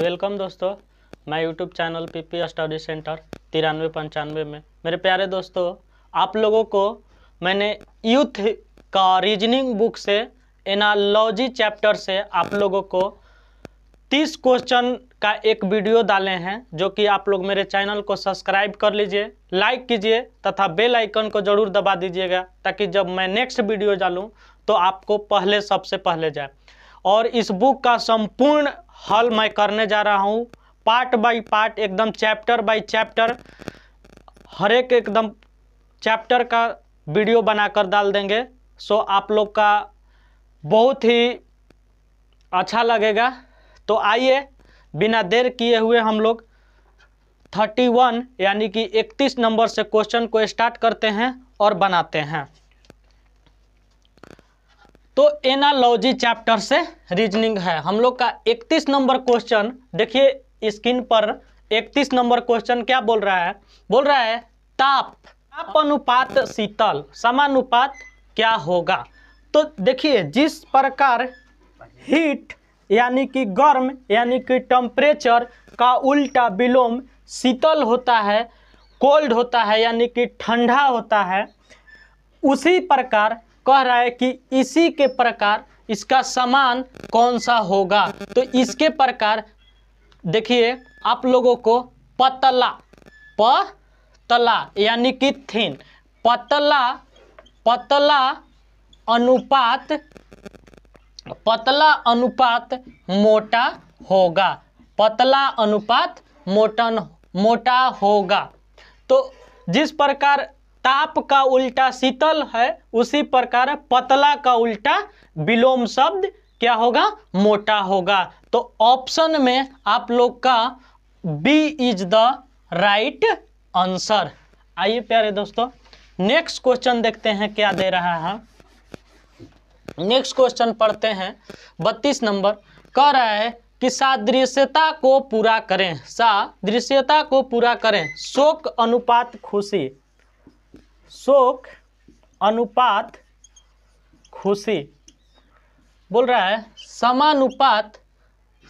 welcome दोस्तों मैं YouTube channel PP study centre तिरानवे पंचानवे में मेरे प्यारे दोस्तों आप लोगों को मैंने यूथ का रीजनिंग बुक से एनालॉजी चैप्टर से आप लोगों को तीस क्वेश्चन का एक वीडियो डाले हैं जो कि आप लोग मेरे चैनल को सब्सक्राइब कर लीजिए लाइक कीजिए तथा बेल आइकन को जरूर दबा दीजिएगा ताकि जब मैं नेक्स्ट वीडियो डालूँ तो आपको पहले सबसे पहले जाए और इस बुक का संपूर्ण हल मैं करने जा रहा हूँ पार्ट बाय पार्ट एकदम चैप्टर बाय चैप्टर हर एक एकदम चैप्टर का वीडियो बनाकर डाल देंगे सो आप लोग का बहुत ही अच्छा लगेगा तो आइए बिना देर किए हुए हम लोग 31 यानी कि 31 नंबर से क्वेश्चन को स्टार्ट करते हैं और बनाते हैं तो एनालॉजी चैप्टर से रीजनिंग है हम लोग का 31 नंबर क्वेश्चन देखिए स्क्रीन पर 31 नंबर क्वेश्चन क्या बोल रहा है बोल रहा है ताप ताप अनुपात शीतल समानुपात क्या होगा तो देखिए जिस प्रकार हीट यानी कि गर्म यानी कि टम्परेचर का उल्टा विलोम शीतल होता है कोल्ड होता है यानी कि ठंडा होता है उसी प्रकार कह रहा है कि इसी के प्रकार इसका समान कौन सा होगा तो इसके प्रकार देखिए आप लोगों को पतला तला यानी कि थिन पतला पतला अनुपात पतला अनुपात मोटा होगा पतला अनुपात मोटन मोटा होगा तो जिस प्रकार ताप का उल्टा शीतल है उसी प्रकार पतला का उल्टा विलोम शब्द क्या होगा मोटा होगा तो ऑप्शन में आप लोग का B is the right answer आइए प्यारे दोस्तों नेक्स्ट क्वेश्चन देखते हैं क्या दे रहा है नेक्स्ट क्वेश्चन पढ़ते हैं बत्तीस नंबर कह रहा है कि सादृश्यता को पूरा करें सादृश्यता को पूरा करें शोक अनुपात खुशी शोक अनुपात खुशी बोल रहा है समानुपात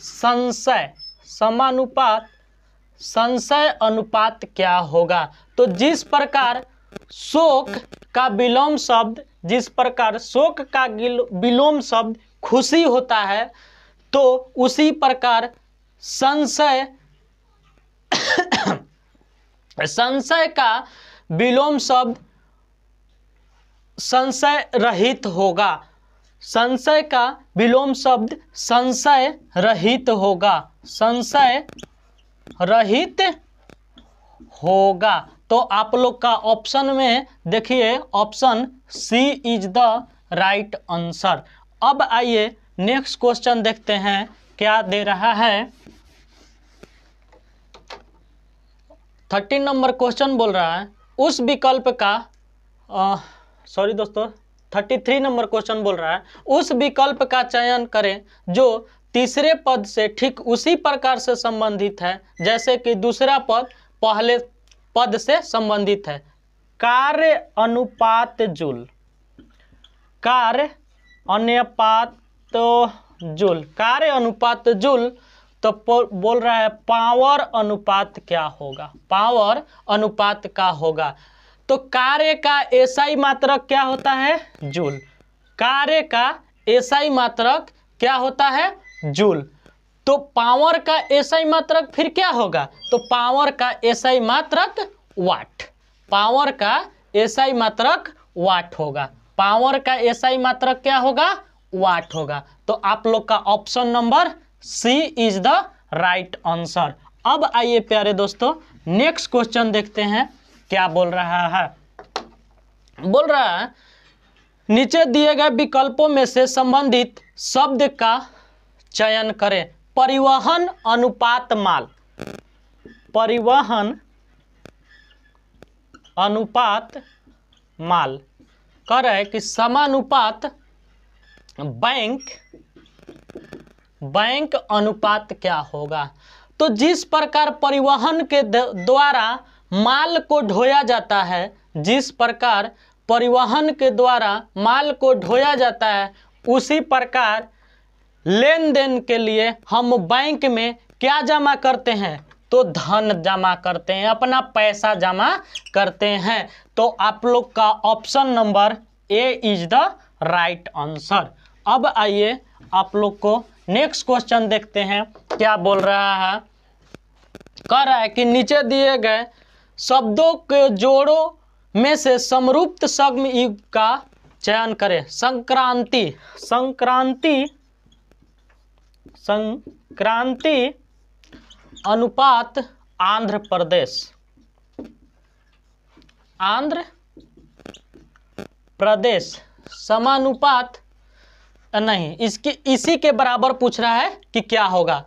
संशय समानुपात संशय अनुपात क्या होगा तो जिस प्रकार शोक का विलोम शब्द जिस प्रकार शोक का विलोम शब्द खुशी होता है तो उसी प्रकार संशय संशय का विलोम शब्द संशय रहित होगा संशय का विलोम शब्द संशय रहित होगा संशय रहित होगा तो आप लोग का ऑप्शन में देखिए option C is the right answer अब आइए नेक्स्ट क्वेश्चन देखते हैं क्या दे रहा है थर्टीन नंबर क्वेश्चन बोल रहा है उस विकल्प का आ, सॉरी दोस्तों 33 नंबर क्वेश्चन बोल रहा है उस विकल्प का चयन करें जो तीसरे पद से ठीक उसी प्रकार से संबंधित है जैसे कि दूसरा पद पहले पद से संबंधित है कार्य अनुपात जुल कार्य अनुपात जुल कार्य अनुपात जुल तो बोल रहा है पावर अनुपात क्या होगा पावर अनुपात का होगा तो कार्य का एसआई मात्रक क्या होता है जूल कार्य का एसआई मात्रक क्या होता है जूल तो पावर का एसआई मात्रक फिर क्या होगा तो पावर का एसआई मात्रक वाट पावर का एसआई मात्रक वाट होगा पावर का एसआई मात्रक क्या होगा वाट होगा तो आप लोग का option number C is the right answer अब आइए प्यारे दोस्तों नेक्स्ट क्वेश्चन देखते हैं क्या बोल रहा है बोल रहा है नीचे दिए गए विकल्पों में से संबंधित शब्द का चयन करें परिवहन अनुपात माल परिवहन अनुपात माल करे कि समानुपात बैंक बैंक अनुपात क्या होगा तो जिस प्रकार परिवहन के द्वारा माल को ढोया जाता है जिस प्रकार परिवहन के द्वारा माल को ढोया जाता है उसी प्रकार लेन देन के लिए हम बैंक में क्या जमा करते हैं तो धन जमा करते हैं अपना पैसा जमा करते हैं तो आप लोग का option number A is the right answer अब आइए आप लोग को नेक्स्ट क्वेश्चन देखते हैं क्या बोल रहा है कह रहा है कि नीचे दिए गए शब्दों के जोड़ों में से समरूप्त सग्म युग का चयन करें संक्रांति संक्रांति संक्रांति अनुपात आंध्र प्रदेश आंध्र प्रदेश समानुपात नहीं इसके इसी के बराबर पूछ रहा है कि क्या होगा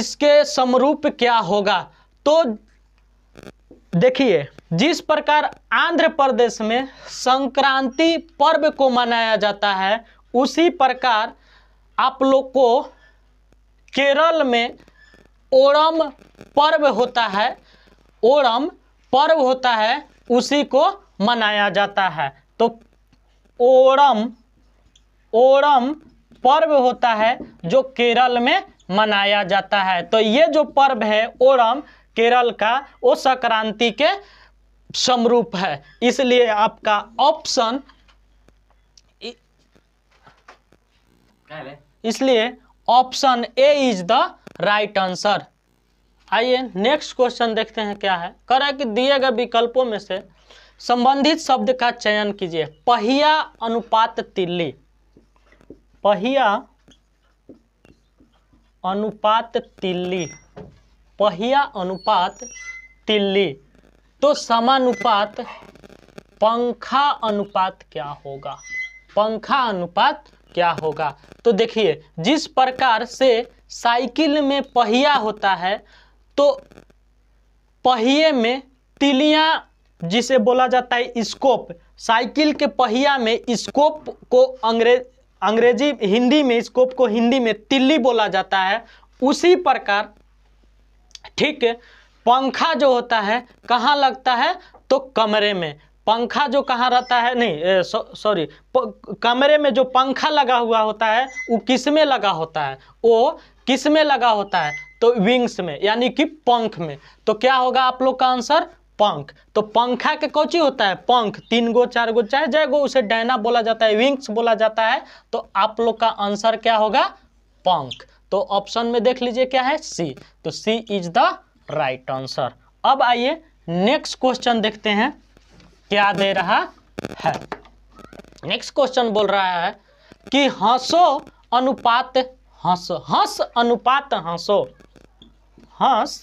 इसके समरूप क्या होगा तो देखिए जिस प्रकार आंध्र प्रदेश में संक्रांति पर्व को मनाया जाता है उसी प्रकार आप लोग को केरल में ओणम पर्व होता है ओणम पर्व होता है उसी को मनाया जाता है तो ओणम ओणम पर्व होता है जो केरल में मनाया जाता है तो ये जो पर्व है ओणम केरल का वो संक्रांति के समरूप है इसलिए आपका ऑप्शन इसलिए option A is the right answer आइए नेक्स्ट क्वेश्चन देखते हैं क्या है करें कि दिए गए विकल्पों में से संबंधित शब्द का चयन कीजिए पहिया अनुपात तिल्ली पहिया अनुपात तिल्ली पहिया अनुपात तिल्ली तो समानुपात पंखा अनुपात क्या होगा पंखा अनुपात क्या होगा तो देखिए जिस प्रकार से साइकिल में पहिया होता है तो पहिए में तिलियां जिसे बोला जाता है स्कोप साइकिल के पहिया में स्कोप को अंग्रेज अंग्रेजी हिंदी में स्कोप को हिंदी में तिल्ली बोला जाता है उसी प्रकार ठीक है पंखा जो होता है कहाँ लगता है तो कमरे में पंखा जो कहाँ रहता है नहीं सॉरी कमरे में जो पंखा लगा हुआ होता है वो किस में लगा होता है वो किस में लगा होता है तो विंग्स में यानी कि पंख में तो क्या होगा आप लोग का आंसर पंख तो पंखा के कौची होता है पंख तीन गो चार गो चाहे जय गो उसे डायना बोला जाता है विंग्स बोला जाता है तो आप लोग का आंसर क्या होगा पंख तो ऑप्शन में देख लीजिए क्या है सी तो C is the right answer अब आइए नेक्स्ट क्वेश्चन देखते हैं क्या दे रहा है नेक्स्ट क्वेश्चन बोल रहा है कि हंसो अनुपात हंस हंस अनुपात हंसो हंस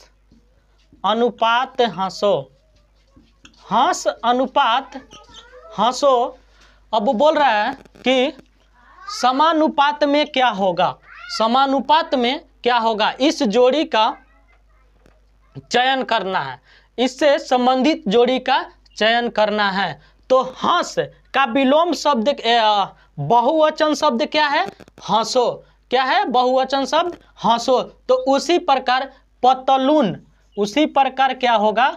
अनुपात हंसो हंस अनुपात हंसो अब बोल रहा है कि समानुपात में क्या होगा समानुपात में क्या होगा इस जोड़ी का चयन करना है इससे संबंधित जोड़ी का चयन करना है तो हंस का विलोम शब्द बहुवचन शब्द क्या है हंसो क्या है बहुवचन शब्द हंसो तो उसी प्रकार पतलून उसी प्रकार क्या होगा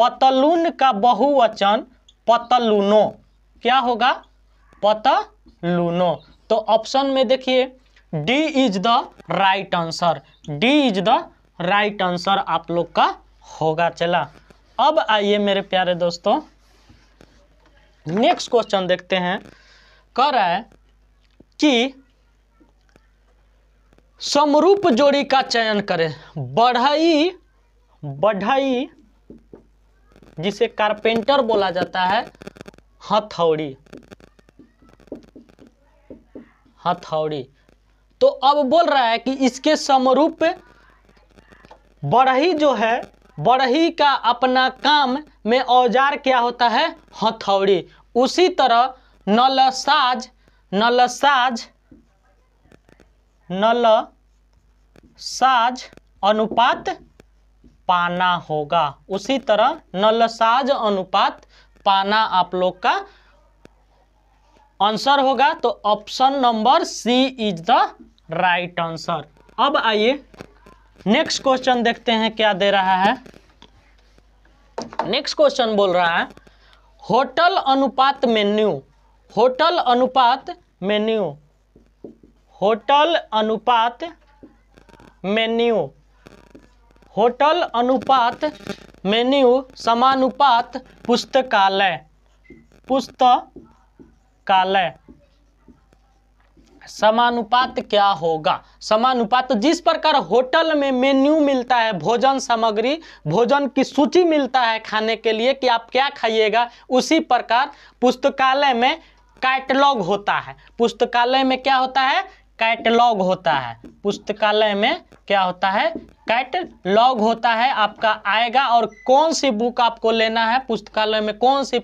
पतलून का बहुवचन पतलूनो क्या होगा पतलूनो तो ऑप्शन में देखिए D is the right answer D is the right answer आप लोग का होगा चला अब आइए मेरे प्यारे दोस्तों नेक्स्ट क्वेश्चन देखते हैं कह रहा है कि समरूप जोड़ी का चयन करें बढ़ई बढ़ई जिसे कारपेंटर बोला जाता है हथौड़ी हथौड़ी तो अब बोल रहा है कि इसके समरूप बड़ही जो है बड़ही का अपना काम में औजार क्या होता है हथौड़ी उसी तरह नल साज नल साज अनुपात पाना होगा उसी तरह नलसाज अनुपात पाना आप लोग का आंसर होगा तो option number C is the right answer अब आइए नेक्स्ट क्वेश्चन देखते हैं क्या दे रहा है नेक्स्ट क्वेश्चन बोल रहा है होटल अनुपात मेन्यू होटल अनुपात मेन्यू होटल अनुपात मेन्यू होटल अनुपात मेन्यू समानुपात पुस्तकालय पुस्तकालय समानुपात क्या होगा समानुपात तो जिस प्रकार होटल में मेन्यू मिलता है भोजन सामग्री भोजन की सूची मिलता है खाने के लिए कि आप क्या खाइएगा उसी प्रकार पुस्तकालय में कैटलॉग होता है पुस्तकालय में क्या होता है कैटलॉग होता है पुस्तकालय में क्या होता है कैटलॉग होता है आपका आएगा और कौन सी बुक आपको लेना है पुस्तकालय में कौन सी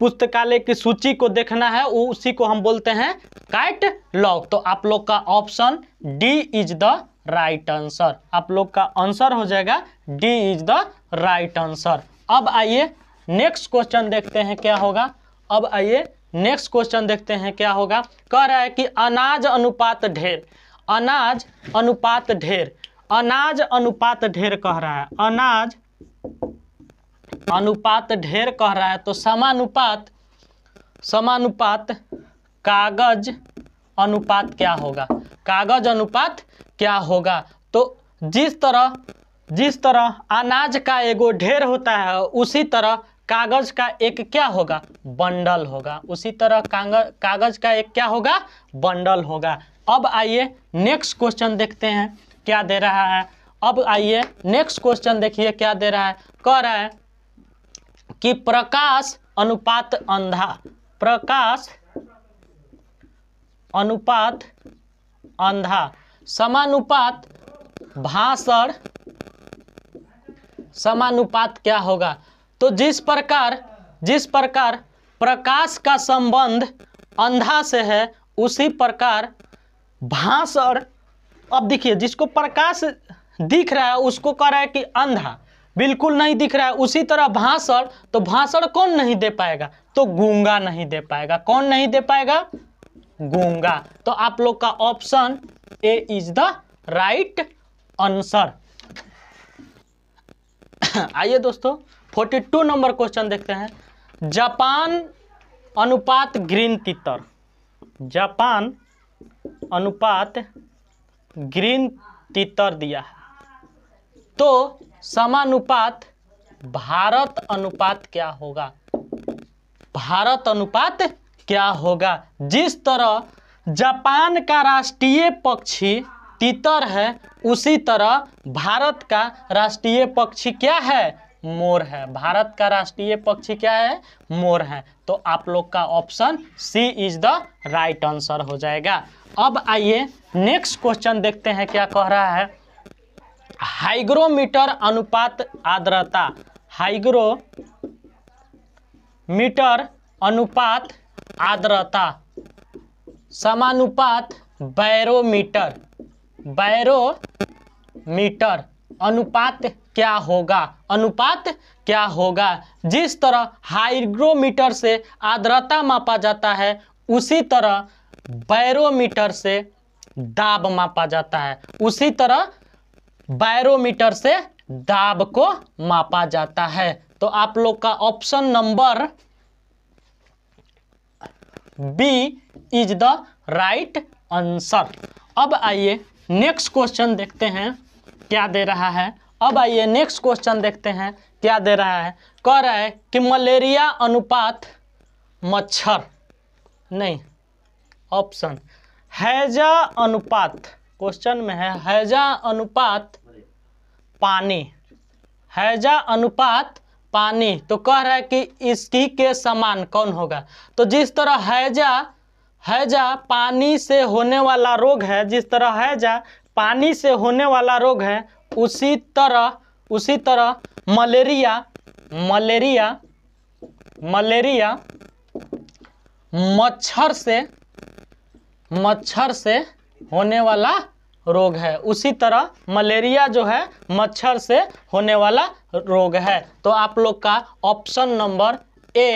पुस्तकालय की सूची को देखना है वो उसी को हम बोलते हैं काइट लॉग तो आप लोग का option D is the right answer आप लोग का आंसर हो जाएगा D is the right answer अब आइए नेक्स्ट क्वेश्चन देखते हैं क्या होगा अब आइए नेक्स्ट क्वेश्चन देखते हैं क्या होगा कह रहा है कि अनाज अनुपात ढेर अनाज अनुपात ढेर अनाज अनुपात ढेर कह रहा है अनाज अनुपात ढेर कह रहा है तो समानुपात समानुपात कागज अनुपात क्या होगा कागज अनुपात क्या होगा तो जिस तरह जिस तरह अनाज का एगो ढेर होता है उसी तरह कागज का एक क्या होगा बंडल होगा उसी तरह कागज का एक क्या होगा बंडल होगा अब आइए नेक्स्ट क्वेश्चन देखते हैं क्या दे रहा है अब आइए नेक्स्ट क्वेश्चन देखिए क्या दे रहा है कह रहा है कि प्रकाश अनुपात अंधा प्रकाश अनुपात अंधा समानुपात भाषण समानुपात क्या होगा तो जिस प्रकार जिस प्रकार प्रकाश का संबंध अंधा से है उसी प्रकार भाषण अब देखिए जिसको प्रकाश दिख रहा है उसको कह रहा है कि अंधा बिल्कुल नहीं दिख रहा है उसी तरह भाषण तो भाषण कौन नहीं दे पाएगा तो गूंगा नहीं दे पाएगा कौन नहीं दे पाएगा गूंगा तो आप लोग का option A is the right answer आइए दोस्तों 42 नंबर क्वेश्चन देखते हैं जापान अनुपात ग्रीन तितर जापान अनुपात ग्रीन तितर दिया है तो समानुपात भारत अनुपात क्या होगा भारत अनुपात क्या होगा जिस तरह जापान का राष्ट्रीय पक्षी तीतर है उसी तरह भारत का राष्ट्रीय पक्षी क्या है मोर है भारत का राष्ट्रीय पक्षी क्या है मोर है तो आप लोग का option C is the right answer हो जाएगा अब आइए नेक्स्ट क्वेश्चन देखते हैं क्या कह रहा है हाइग्रोमीटर अनुपात आर्द्रता हाइग्रो मीटर अनुपात आर्द्रता समानुपात बैरोमीटर बैरोमीटर अनुपात क्या होगा अनुपात क्या होगा जिस तरह हाइग्रोमीटर से आर्द्रता मापा जाता है उसी तरह बैरोमीटर से दाब मापा जाता है उसी तरह बायरोमीटर से दाब को मापा जाता है तो आप लोग का option number B is the right answer अब आइए नेक्स्ट क्वेश्चन देखते हैं क्या दे रहा है अब आइए नेक्स्ट क्वेश्चन देखते हैं क्या दे रहा है कह रहा है कि मलेरिया अनुपात मच्छर नहीं ऑप्शन हैजा अनुपात क्वेश्चन में है हैजा अनुपात पानी हैजा अनुपात पानी तो कह रहा है कि इसकी के समान कौन होगा तो जिस तरह हैजा हैजा पानी से होने वाला रोग है जिस तरह हैजा पानी से होने वाला रोग है उसी तरह उसी तरह मलेरिया मलेरिया मलेरिया मच्छर से मच्छर से होने वाला रोग है उसी तरह मलेरिया जो है मच्छर से होने वाला रोग है तो आप लोग का option number A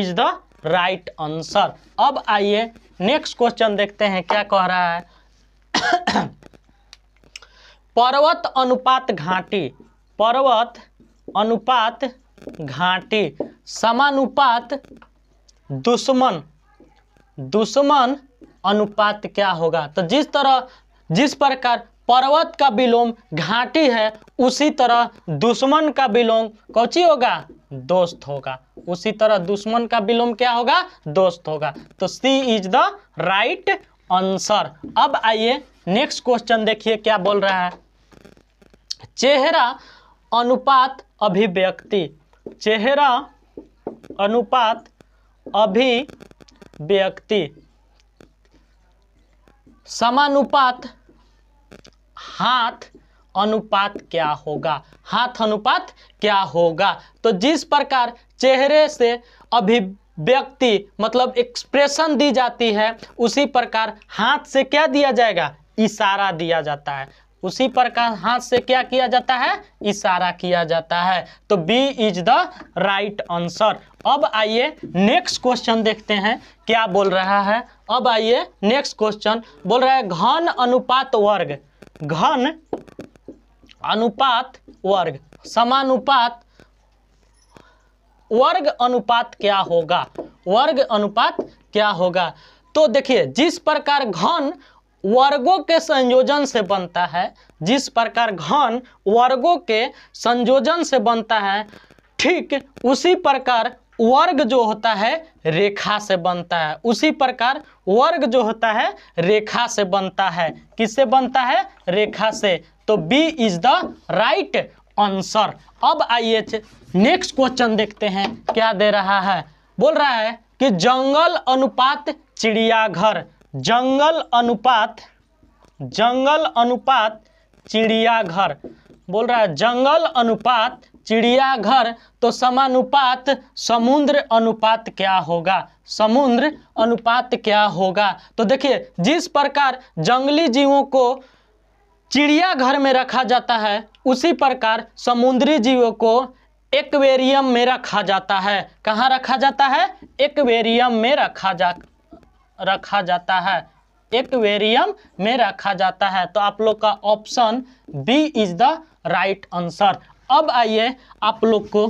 is the right answer अब आइए नेक्स्ट क्वेश्चन देखते हैं क्या कह रहा है पर्वत अनुपात घाटी पर्वत अनुपात घाटी समानुपात दुश्मन दुश्मन अनुपात क्या होगा तो जिस तरह जिस प्रकार पर्वत का विलोम घाटी है उसी तरह दुश्मन का विलोम कौची होगा दोस्त होगा उसी तरह दुश्मन का विलोम क्या होगा दोस्त होगा तो C is the right answer अब आइए नेक्स्ट क्वेश्चन देखिए क्या बोल रहा है चेहरा अनुपात अभिव्यक्ति चेहरा अनुपात अभिव्यक्ति समानुपात हाथ अनुपात क्या होगा हाथ अनुपात क्या होगा तो जिस प्रकार चेहरे से अभिव्यक्ति मतलब एक्सप्रेशन दी जाती है उसी प्रकार हाथ से क्या दिया जाएगा इशारा दिया जाता है उसी पर का हाथ से क्या किया जाता है इशारा किया जाता है तो B is the right answer अब आइए नेक्स्ट क्वेश्चन देखते हैं क्या बोल रहा है अब आइए नेक्स्ट क्वेश्चन बोल रहा है घन अनुपात वर्ग घन अनुपात वर्ग समानुपात वर्ग अनुपात क्या होगा वर्ग अनुपात क्या होगा तो देखिए जिस प्रकार घन वर्गों के संयोजन से बनता है जिस प्रकार घन वर्गों के संयोजन से बनता है ठीक उसी प्रकार वर्ग जो होता है रेखा से बनता है उसी प्रकार वर्ग जो होता है रेखा से बनता है किससे बनता है रेखा से तो B is the right answer अब आइए नेक्स्ट क्वेश्चन देखते हैं क्या दे रहा है बोल रहा है कि जंगल अनुपात चिड़ियाघर जंगल अनुपात जंगल अनुपात चिड़ियाघर बोल रहा है जंगल अनुपात चिड़ियाघर तो समानुपात समुद्र अनुपात क्या होगा समुद्र अनुपात क्या होगा तो देखिए जिस प्रकार जंगली जीवों को चिड़ियाघर में रखा जाता है उसी प्रकार समुद्री जीवों को एक्वेरियम में रखा जाता है कहाँ रखा जाता है एक्वेरियम में रखा जा रखा जाता है एक्वेरियम में रखा जाता है तो आप लोग का option B is the right answer अब आइए आप लोग को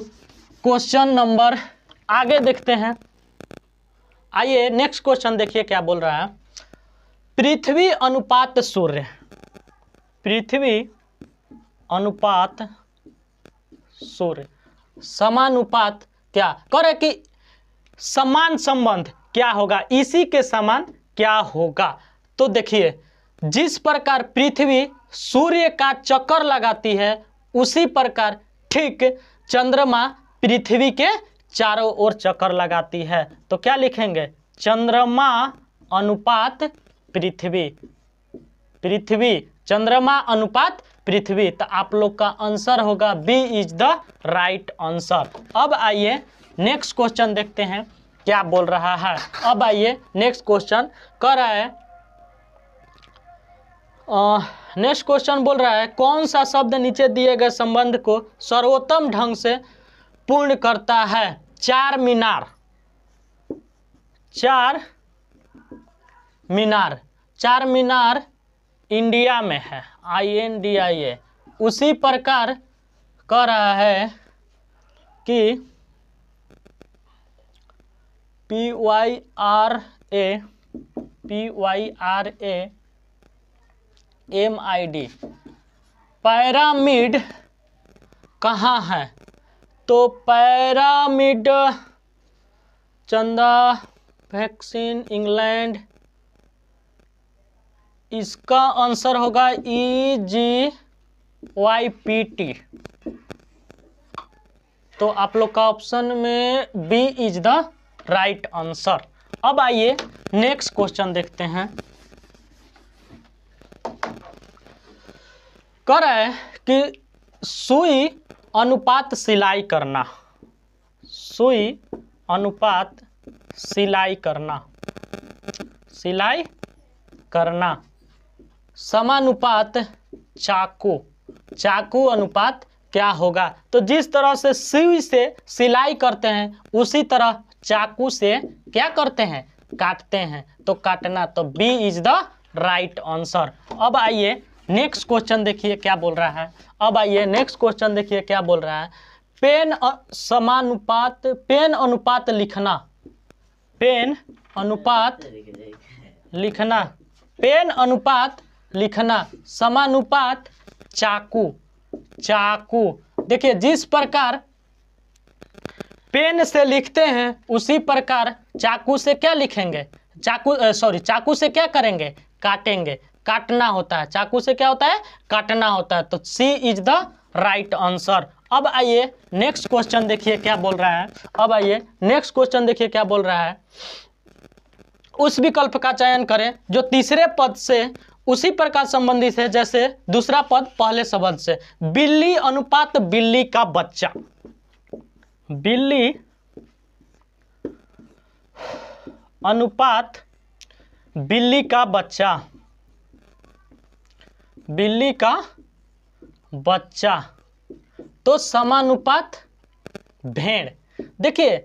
क्वेश्चन नंबर आगे देखते हैं आइए नेक्स्ट क्वेश्चन देखिए क्या बोल रहा है पृथ्वी अनुपात सूर्य पृथ्वी अनुपात सूर्य समानुपात क्या करे कि समान संबंध क्या होगा इसी के समान क्या होगा तो देखिए जिस प्रकार पृथ्वी सूर्य का चक्कर लगाती है उसी प्रकार ठीक चंद्रमा पृथ्वी के चारों ओर चक्कर लगाती है तो क्या लिखेंगे चंद्रमा अनुपात पृथ्वी पृथ्वी चंद्रमा अनुपात पृथ्वी तो आप लोग का आंसर होगा B is the right answer अब आइए नेक्स्ट क्वेश्चन देखते हैं क्या बोल रहा है अब आइए नेक्स्ट क्वेश्चन कह रहा है नेक्स्ट क्वेश्चन बोल रहा है कौन सा शब्द नीचे दिए गए संबंध को सर्वोत्तम ढंग से पूर्ण करता है चार मीनार चार मीनार चार मीनार इंडिया में है आई एन डी आई ए उसी प्रकार कह रहा है कि P Y R A P Y R A M I D pyramid कहाँ है तो पैरामिड चंदा वैक्सीन इंग्लैंड इसका आंसर होगा E G Y P T तो आप लोग का ऑप्शन में B is the right answer अब आइए नेक्स्ट क्वेश्चन देखते हैं कर है कि सुई अनुपात सिलाई करना सुई अनुपात सिलाई करना सिलाई करना समानुपात चाकू चाकू अनुपात क्या होगा तो जिस तरह से सुई से सिलाई करते हैं उसी तरह चाकू से क्या करते हैं काटते हैं तो काटना तो B is the right answer अब आइए नेक्स्ट क्वेश्चन देखिए क्या बोल रहा है अब आइए नेक्स्ट क्वेश्चन देखिए क्या बोल रहा है पेन समानुपात पेन अनुपात लिखना पेन अनुपात लिखना पेन अनुपात लिखना समानुपात चाकू चाकू देखिए जिस प्रकार पेन से लिखते हैं उसी प्रकार चाकू से क्या लिखेंगे चाकू सॉरी चाकू से क्या करेंगे काटेंगे काटना होता है चाकू से क्या होता है काटना होता है तो C is the right answer अब आइए नेक्स्ट क्वेश्चन देखिए क्या बोल रहा है अब आइए नेक्स्ट क्वेश्चन देखिए क्या बोल रहा है उस विकल्प का चयन करें जो तीसरे पद से उसी प्रकार संबंधित है जैसे दूसरा पद पहले शब्द से बिल्ली अनुपात बिल्ली का बच्चा बिल्ली अनुपात बिल्ली का बच्चा बिल्ली का बच्चा तो समानुपात भेड़ देखिए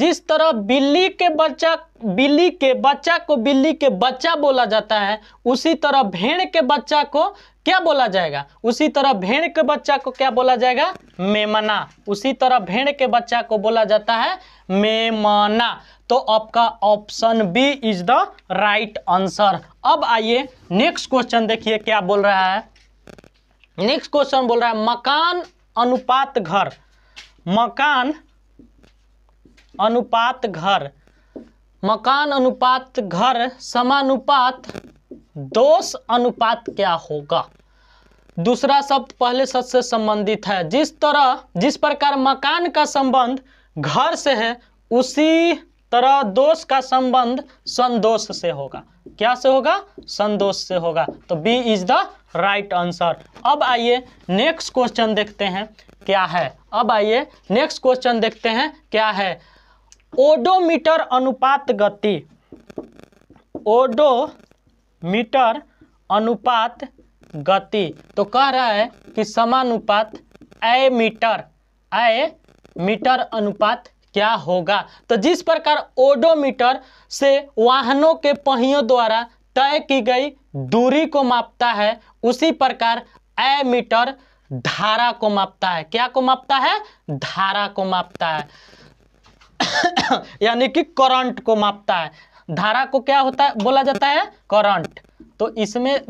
जिस तरह बिल्ली के बच्चा बिल्ली के बच्चा को बिल्ली के बच्चा बोला जाता है उसी तरह भेड़ के बच्चा को क्या बोला जाएगा उसी तरह भेड़ के बच्चा को क्या बोला जाएगा मेमना उसी तरह भेड़ के बच्चा को बोला जाता है मेमना तो आपका option B is the right answer अब आइए नेक्स्ट क्वेश्चन देखिए क्या बोल रहा है नेक्स्ट क्वेश्चन बोल रहा है मकान अनुपात घर मकान अनुपात घर मकान अनुपात घर समानुपात दोष अनुपात क्या होगा दूसरा शब्द पहले शब्द से संबंधित है जिस तरह जिस प्रकार मकान का संबंध घर से है उसी तरह दोष का संबंध संदोष से होगा क्या से होगा संदोष से होगा तो B is the right answer अब आइए नेक्स्ट क्वेश्चन देखते हैं क्या है अब आइए नेक्स्ट क्वेश्चन देखते हैं क्या है ओडोमीटर अनुपात गति ओडोमीटर अनुपात गति तो कह रहा है कि समानुपात ए मीटर ए मीटर अनुपात क्या होगा तो जिस प्रकार ओडोमीटर से वाहनों के पहियों द्वारा तय की गई दूरी को मापता है उसी प्रकार ए मीटर धारा को मापता है क्या को मापता है धारा को मापता है यानी कि करंट को मापता है धारा को क्या होता है बोला जाता है करंट तो इसमें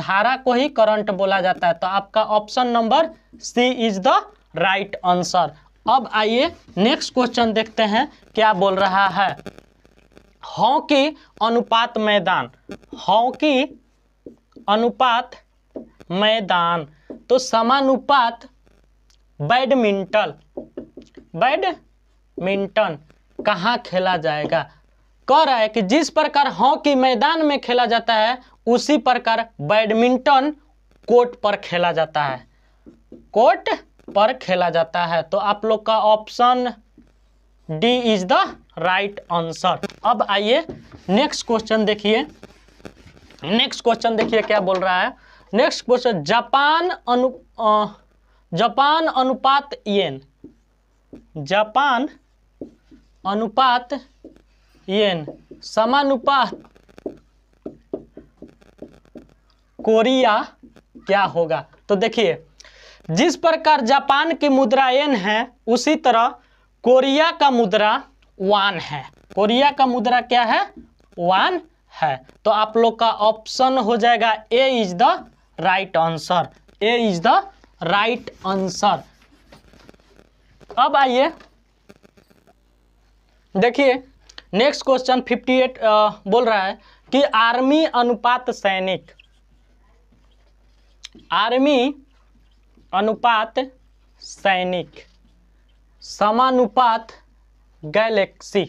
धारा को ही करंट बोला जाता है तो आपका option number C is the right answer अब आइए नेक्स्ट क्वेश्चन देखते हैं क्या बोल रहा है हॉकी अनुपात मैदान हॉकी अनुपात मैदान तो समानुपात बैडमिंटन बैड बैडमिंटन कहाँ खेला जाएगा कह रहा है कि जिस प्रकार हॉकी मैदान में खेला जाता है उसी प्रकार बैडमिंटन कोर्ट पर खेला जाता है कोर्ट पर खेला जाता है तो आप लोग का option D is the right answer अब आइए नेक्स्ट क्वेश्चन देखिए नेक्स्ट क्वेश्चन देखिए क्या बोल रहा है नेक्स्ट क्वेश्चन जापान अनु जापान अनुपात येन जापान अनुपात एन समानुपात कोरिया क्या होगा तो देखिए जिस प्रकार जापान की मुद्रा एन है उसी तरह कोरिया का मुद्रा वन है कोरिया का मुद्रा क्या है वन है तो आप लोग का ऑप्शन हो जाएगा A is the right answer A is the right answer अब आइए देखिए नेक्स्ट क्वेश्चन 58 एट बोल रहा है कि आर्मी अनुपात सैनिक आर्मी अनुपात सैनिक समानुपात गैलेक्सी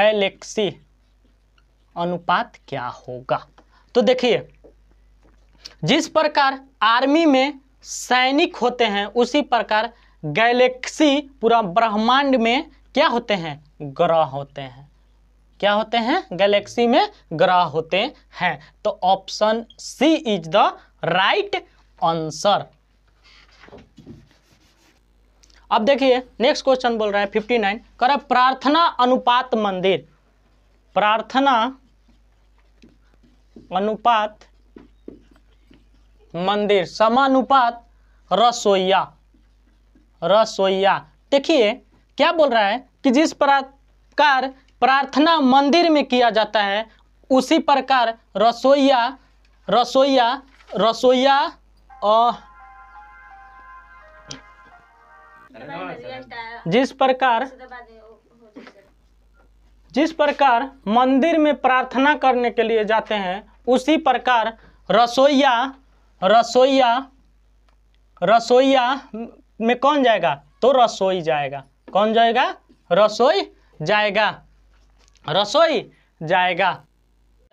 गैलेक्सी अनुपात क्या होगा तो देखिए जिस प्रकार आर्मी में सैनिक होते हैं उसी प्रकार गैलेक्सी पूरा ब्रह्मांड में क्या होते हैं ग्रह होते हैं क्या होते हैं गैलेक्सी में ग्रह होते हैं तो option C is the right answer अब देखिए नेक्स्ट क्वेश्चन बोल रहे फिफ्टी 59 करे प्रार्थना अनुपात मंदिर प्रार्थना अनुपात मंदिर समानुपात रसोईया रसोईया देखिए क्या बोल रहा है कि जिस प्रकार प्रार्थना मंदिर में किया जाता है उसी प्रकार रसोईया रसोईया रसोईया जिस प्रकार जिस प्रकार मंदिर में प्रार्थना करने के लिए जाते हैं उसी प्रकार रसोईया रसोईया रसोईया में कौन जाएगा तो रसोई जाएगा कौन जाएगा रसोई जाएगा रसोई जाएगा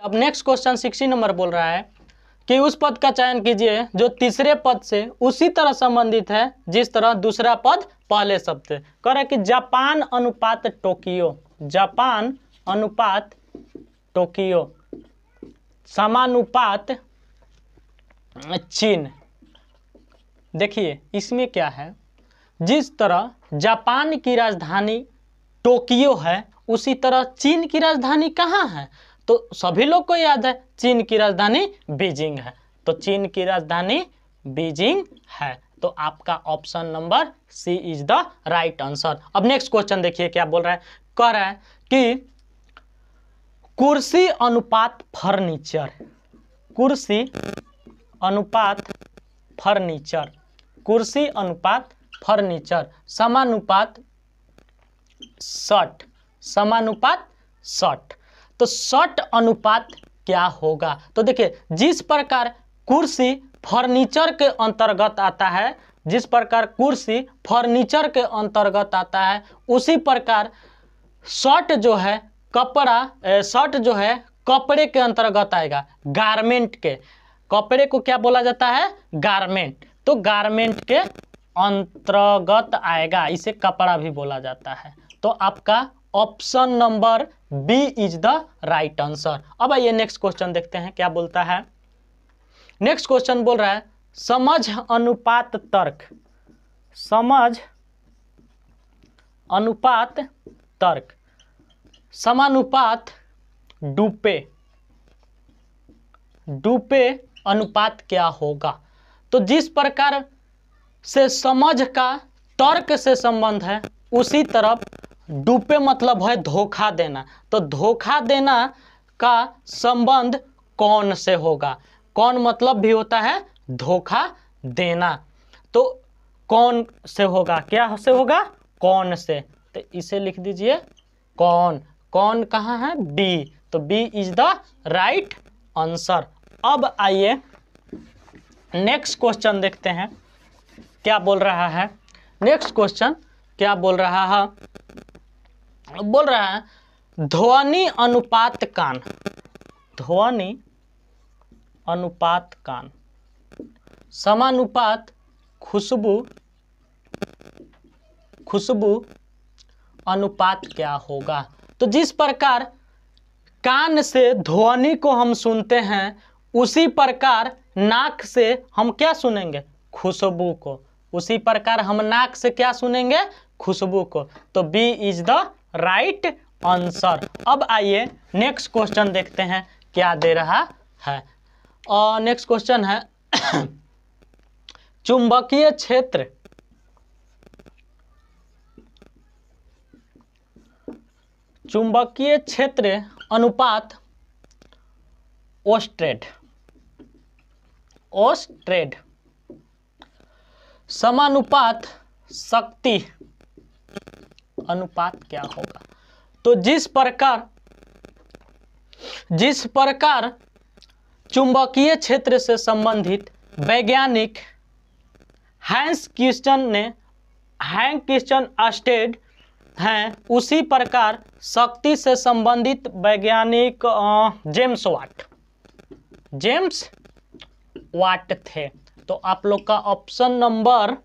अब नेक्स्ट क्वेश्चन सिक्सटी नंबर बोल रहा है कि उस पद का चयन कीजिए जो तीसरे पद से उसी तरह संबंधित है जिस तरह दूसरा पद पहले शब्द से कह रहा है कि जापान अनुपात टोकियो जापान अनुपात टोकियो समानुपात चीन देखिए इसमें क्या है जिस तरह जापान की राजधानी टोक्यो है उसी तरह चीन की राजधानी कहाँ है तो सभी लोग को याद है चीन की राजधानी बीजिंग है तो चीन की राजधानी बीजिंग है तो आपका option number C is the right answer अब नेक्स्ट क्वेश्चन देखिए क्या बोल रहा है कह रहा है कि कुर्सी अनुपात फर्नीचर कुर्सी अनुपात फर्नीचर कुर्सी अनुपात फर्नीचर समानुपात सठ समानुपात सठ तो सठ अनुपात क्या होगा तो देखिए जिस प्रकार कुर्सी फर्नीचर के अंतर्गत आता है जिस प्रकार कुर्सी फर्नीचर के अंतर्गत आता है उसी प्रकार शर्ट जो है कपड़ा शर्ट जो है कपड़े के अंतर्गत आएगा गारमेंट के कपड़े को क्या बोला जाता है गारमेंट तो गारमेंट के अंतर्गत आएगा इसे कपड़ा भी बोला जाता है तो आपका option number B is the right answer अब आइए नेक्स्ट क्वेश्चन देखते हैं क्या बोलता है नेक्स्ट क्वेश्चन बोल रहा है समझ अनुपात तर्क समझ अनुपात तर्क समानुपात डूपे डूपे अनुपात क्या होगा तो जिस प्रकार से समझ का तर्क से संबंध है उसी तरफ डुपे मतलब है धोखा देना तो धोखा देना का संबंध कौन से होगा कौन मतलब भी होता है धोखा देना तो कौन से होगा क्या से होगा कौन से तो इसे लिख दीजिए कौन कौन कहाँ है बी तो B is the right answer अब आइए नेक्स्ट क्वेश्चन देखते हैं क्या बोल रहा है नेक्स्ट क्वेश्चन क्या बोल रहा है बोल रहा है ध्वनि अनुपात कान ध्वनि अनुपात कान समानुपात खुशबू खुशबू अनुपात क्या होगा तो जिस प्रकार कान से ध्वनि को हम सुनते हैं उसी प्रकार नाक से हम क्या सुनेंगे खुशबू को उसी प्रकार हम नाक से क्या सुनेंगे खुशबू को तो B is the right answer अब आइए नेक्स्ट क्वेश्चन देखते हैं क्या दे रहा है और नेक्स्ट क्वेश्चन है चुंबकीय क्षेत्र चुंबकीय क्षेत्र अनुपात ओस्ट्रेड ओस्ट्रेड समानुपात शक्ति अनुपात क्या होगा तो जिस प्रकार जिस प्रकार चुंबकीय क्षेत्र से संबंधित वैज्ञानिक हैंस क्रिस्टन ने हैंग क्रिस्टन अस्टेड हैं उसी प्रकार शक्ति से संबंधित वैज्ञानिक जेम्स वाट जेम्स वाट थे तो आप लोग का ऑप्शन नंबर